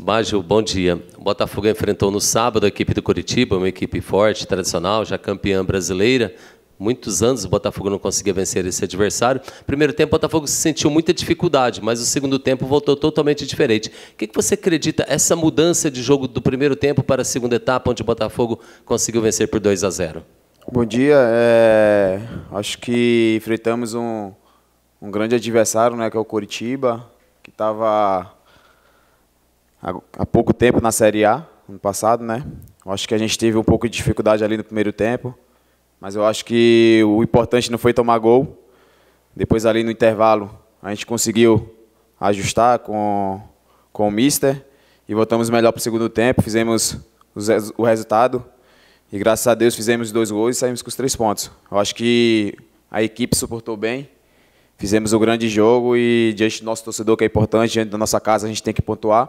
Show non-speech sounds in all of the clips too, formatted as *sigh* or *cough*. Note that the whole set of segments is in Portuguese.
Baggio, bom dia. O Botafogo enfrentou no sábado a equipe do Curitiba, uma equipe forte, tradicional, já campeã brasileira. Muitos anos o Botafogo não conseguia vencer esse adversário. Primeiro tempo, o Botafogo sentiu muita dificuldade, mas o segundo tempo voltou totalmente diferente. O que você acredita essa mudança de jogo do primeiro tempo para a segunda etapa, onde o Botafogo conseguiu vencer por 2 a 0? Bom dia. É... Acho que enfrentamos um, um grande adversário, né, que é o Curitiba, que estava há pouco tempo na Série A, ano passado, né? Eu acho que a gente teve um pouco de dificuldade ali no primeiro tempo, mas eu acho que o importante não foi tomar gol. Depois ali no intervalo, a gente conseguiu ajustar com, com o Mister e voltamos melhor para o segundo tempo, fizemos o resultado e graças a Deus fizemos dois gols e saímos com os três pontos. Eu acho que a equipe suportou bem, fizemos o grande jogo e diante do nosso torcedor que é importante, diante da nossa casa a gente tem que pontuar.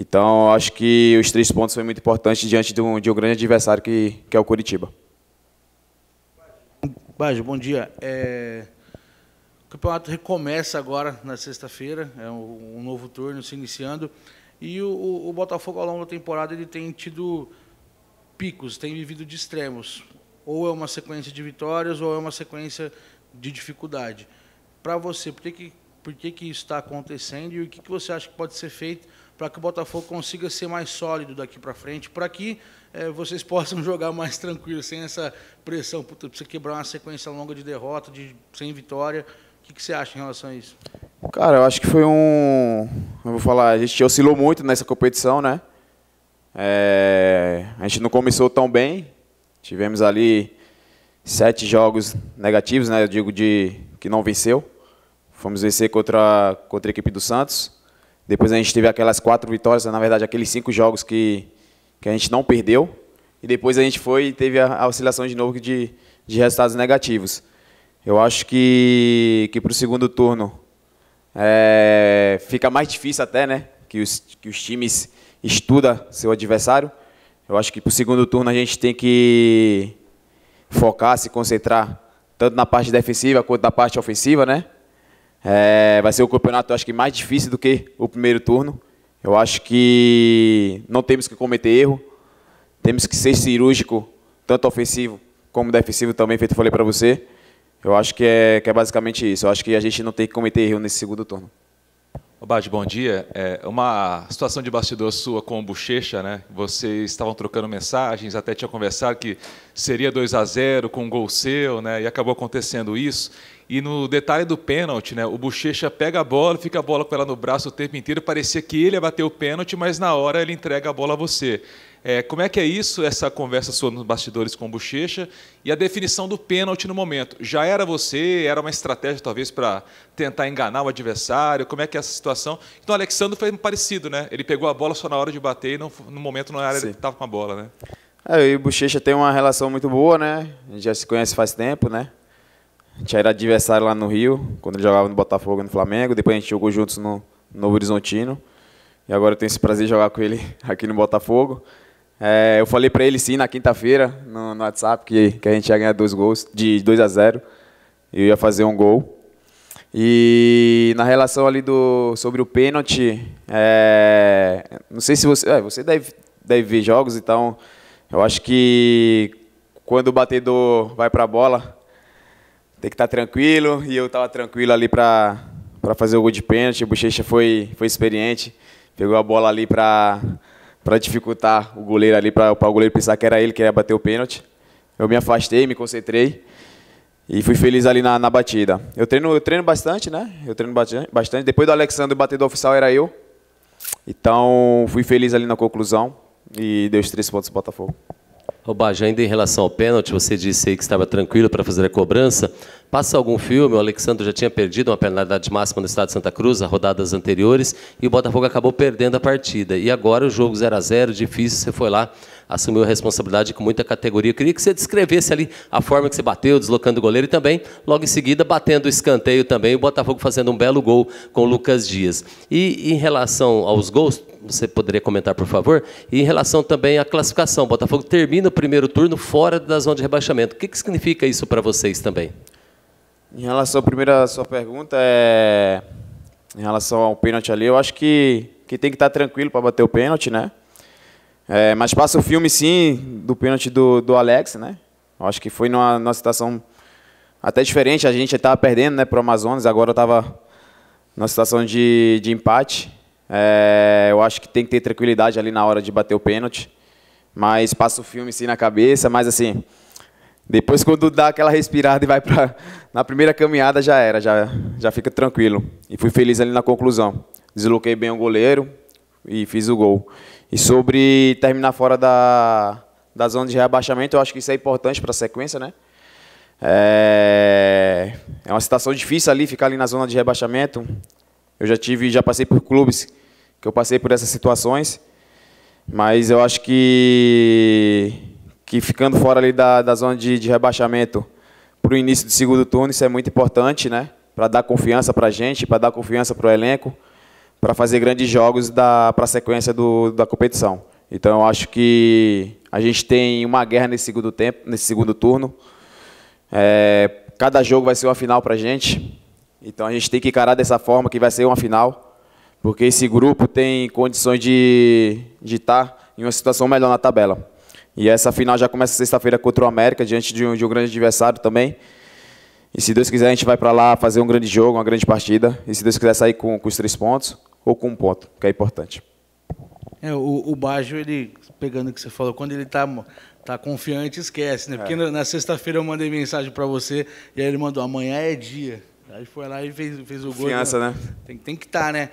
Então, acho que os três pontos foi muito importante diante de um, de um grande adversário que, que é o Curitiba. Bajo, bom dia. É... O campeonato recomeça agora na sexta-feira, é um, novo turno se iniciando. E o, o, Botafogo, ao longo da temporada, ele tem tido picos, tem vivido de extremos. Ou é uma sequência de vitórias, ou é uma sequência de dificuldade. Para você, por que, que por que, que isso está acontecendo e o que, que você acha que pode ser feito para que o Botafogo consiga ser mais sólido daqui para frente, para que é, vocês *laughs* possam jogar mais tranquilo, sem essa pressão, puta, precisa quebrar uma sequência longa de derrota, de, sem vitória. O que, que você acha em relação a isso? Cara, eu acho que foi um. Eu vou falar, a gente oscilou muito nessa competição, né? É, a gente não começou tão bem, tivemos ali sete jogos negativos, né? Eu digo de que não venceu. Fomos vencer contra, contra a equipe do Santos. Depois a gente teve aquelas quatro vitórias, na verdade, aqueles cinco jogos que, que a gente não perdeu. E depois a gente foi e teve a, a oscilação de novo de, de resultados negativos. Eu acho que, que para o segundo turno é, fica mais difícil até, né? Que os, que os times estudam seu adversário. Eu acho que para o segundo turno a gente tem que focar, se concentrar tanto na parte defensiva quanto na parte ofensiva, né? É, vai ser o campeonato, acho que mais difícil do que o primeiro turno. Eu acho que não temos que cometer erro. Temos que ser cirúrgico, tanto ofensivo como defensivo também, feito eu falei para você. Eu acho que é, que é basicamente isso. Eu acho que a gente não tem que cometer erro nesse segundo turno. Obad, bom dia. É uma situação de bastidor sua com o Bochecha, né? Vocês estavam trocando mensagens, até tinha conversado que seria 2 a 0 com um gol seu, né? E acabou acontecendo isso. E no detalhe do pênalti, né? O Bochecha pega a bola, fica a bola com ela no braço o tempo inteiro. Parecia que ele ia bater o pênalti, mas na hora ele entrega a bola a você. É, como é que é isso, essa conversa sua nos bastidores com o Bochecha e a definição do pênalti no momento? Já era você? Era uma estratégia, talvez, para tentar enganar o adversário? Como é que é essa situação? Então, o Alexandre foi parecido, né? Ele pegou a bola só na hora de bater e não, no momento não era Sim. ele que estava com a bola, né? É, eu e o Bochecha tem uma relação muito boa, né? A gente já se conhece faz tempo, né? A gente era adversário lá no Rio, quando ele jogava no Botafogo e no Flamengo. Depois a gente jogou juntos no Novo Horizontino. E agora eu tenho esse prazer de jogar com ele *laughs* aqui no Botafogo. É, eu falei para ele sim na quinta-feira, no, no, WhatsApp, que, que a gente ia ganhar dois gols, de 2 a 0 Eu ia fazer um gol. E na relação ali do sobre o pênalti, é, não sei se você, é, você deve, deve ver jogos, então eu acho que quando o batedor vai para a bola, tem que estar tá tranquilo, e eu estava tranquilo ali para fazer o gol de pênalti, o Bochecha foi, foi experiente, pegou a bola ali para para dificultar o goleiro ali, para o goleiro pensar que era ele que ia bater o pênalti. Eu me afastei, me concentrei e fui feliz ali na, na batida. Eu treino, eu treino bastante, né? Eu treino bastante. Depois do Alexandre, o batedor oficial era eu. Então, fui feliz ali na conclusão e deu os três pontos para o Botafogo. Baj, ainda em relação ao pênalti, você disse aí que estava tranquilo para fazer a cobrança. Passa algum filme, o Alexandre já tinha perdido uma penalidade máxima no estado de Santa Cruz, as rodadas anteriores, e o Botafogo acabou perdendo a partida. E agora o jogo 0 a 0 difícil, você foi lá assumiu a responsabilidade com muita categoria. Eu queria que você descrevesse ali a forma que você bateu, deslocando o goleiro e também, logo em seguida, batendo o escanteio também, o Botafogo fazendo um belo gol com o Lucas Dias. E em relação aos gols, você poderia comentar, por favor? E em relação também à classificação, o Botafogo termina o primeiro turno fora da zona de rebaixamento. O que, que significa isso para vocês também? Em relação à primeira sua pergunta, é... em relação ao pênalti ali, eu acho que, que tem que estar tranquilo para bater o pênalti, né? É, mas passa o filme, sim, do pênalti do, do Alex, né? acho que foi numa, numa situação até diferente. A gente estava perdendo né, para o Amazonas, agora estava numa situação de, de empate. É, eu acho que tem que ter tranquilidade ali na hora de bater o pênalti. Mas passa o filme sim na cabeça, mas assim, depois quando dá aquela respirada e vai para na primeira caminhada já era, já já fica tranquilo. E fui feliz ali na conclusão. Desloquei bem o goleiro e fiz o gol. E sobre terminar fora da, da zona de rebaixamento, eu acho que isso é importante para a sequência, né? É, é uma situação difícil ali, ficar ali na zona de rebaixamento. Eu já tive, já passei por clubes que eu passei por essas situações, mas eu acho que que ficando fora ali da, da zona de, de rebaixamento para o início do segundo turno, isso é muito importante, né? Para dar confiança para a gente, para dar confiança para o elenco para fazer grandes jogos para a sequência do, da competição. Então eu acho que a gente tem uma guerra nesse segundo tempo, nesse segundo turno. É, cada jogo vai ser uma final para a gente. Então a gente tem que encarar dessa forma que vai ser uma final, porque esse grupo tem condições de, de estar tá em uma situação melhor na tabela. E essa final já começa sexta-feira contra o América, diante de um, de um grande adversário também. E se Deus quiser, a gente vai para lá fazer um grande jogo, uma grande partida. E se Deus quiser, sair com, com os três pontos ou com um ponto, que é importante. É, o, o Baggio, ele, pegando o que você falou, quando ele está tá confiante, esquece, né? Porque é. na, na sexta-feira eu mandei mensagem para você e aí ele mandou, amanhã é dia. Aí foi lá e fez, fez o Confiança, gol. Confiança, né? Tem, tem que estar, tá, né?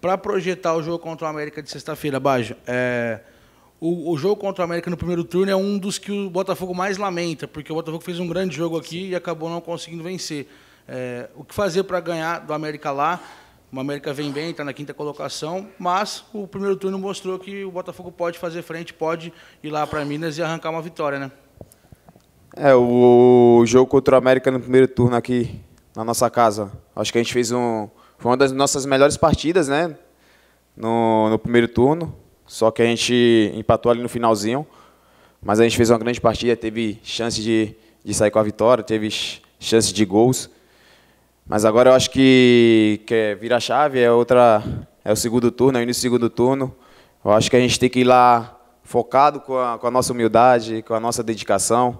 Para projetar o jogo contra o América de sexta-feira, Baggio, é, o, o, jogo contra o América no primeiro turno é um dos que o Botafogo mais lamenta, porque o Botafogo fez um grande jogo aqui e acabou não conseguindo vencer. É, o que fazer para ganhar do América lá? O América vem bem, está na quinta colocação, mas o primeiro turno mostrou que o Botafogo pode fazer frente, pode ir lá para Minas e arrancar uma vitória, né? É, o jogo contra o América no primeiro turno aqui na nossa casa. Acho que a gente fez um. Foi uma das nossas melhores partidas, né? No, no primeiro turno. Só que a gente empatou ali no finalzinho. Mas a gente fez uma grande partida, teve chance de, de sair com a vitória, teve chance de gols. Mas agora eu acho que, que é vira chave, é outra. É o segundo turno, é o início do segundo turno. Eu acho que a gente tem que ir lá focado com a, com a nossa humildade, com a nossa dedicação,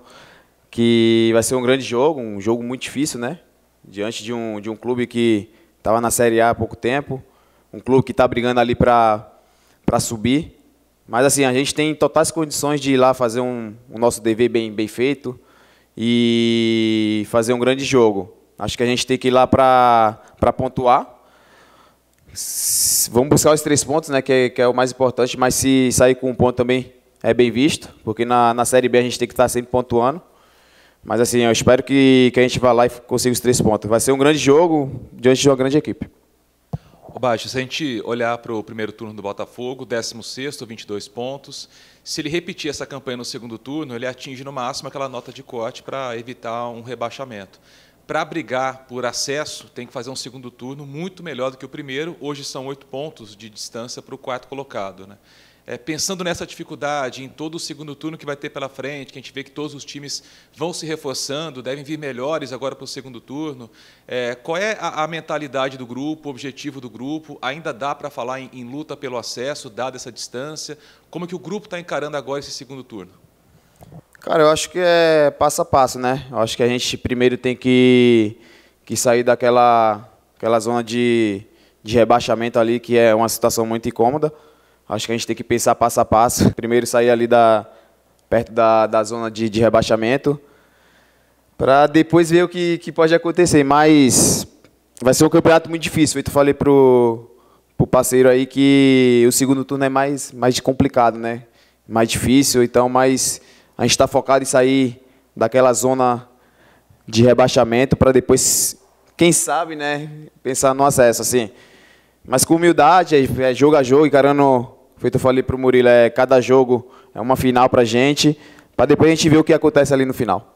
que vai ser um grande jogo, um jogo muito difícil, né? Diante de um, de um clube que estava na Série A há pouco tempo, um clube que está brigando ali para subir. Mas assim, a gente tem totais condições de ir lá fazer um, o nosso dever bem, bem feito e fazer um grande jogo. Acho que a gente tem que ir lá para pontuar. Vamos buscar os três pontos, né, que é, que é, o mais importante, mas se sair com um ponto também é bem visto, porque na, na Série B a gente tem que estar sempre pontuando. Mas assim, eu espero que, que a gente vá lá e consiga os três pontos. Vai ser um grande jogo diante de uma grande equipe. O Baixo, se a gente olhar para o primeiro turno do Botafogo, 16, 22 pontos. Se ele repetir essa campanha no segundo turno, ele atinge no máximo aquela nota de corte para evitar um rebaixamento para brigar por acesso, tem que fazer um segundo turno muito melhor do que o primeiro. Hoje são oito pontos de distância para o quarto colocado. Né? É, pensando nessa dificuldade, em todo o segundo turno que vai ter pela frente, que a gente vê que todos os times vão se reforçando, devem vir melhores agora para o segundo turno, é, qual é a, a, mentalidade do grupo, o objetivo do grupo? Ainda dá para falar em, em luta pelo acesso, dada essa distância? Como que o grupo está encarando agora esse segundo turno? Cara, eu acho que é passo a passo, né? Eu acho que a gente primeiro tem que, que sair daquela aquela zona de, de rebaixamento ali, que é uma situação muito incômoda. Acho que a gente tem que pensar passo a passo. Primeiro sair ali da, perto da, da zona de, de rebaixamento, para depois ver o que, que pode acontecer. Mas vai ser um campeonato muito difícil. Eu falei pro, pro parceiro aí que o segundo turno é mais, mais complicado, né? Mais difícil, então, mais a gente está focado em sair daquela zona de rebaixamento para depois, quem sabe, né, pensar no acesso, assim. Mas com humildade, é, é jogo a jogo, encarando, feito eu falei para o Murilo, é cada jogo é uma final para a gente, para depois a gente ver o que acontece ali no final.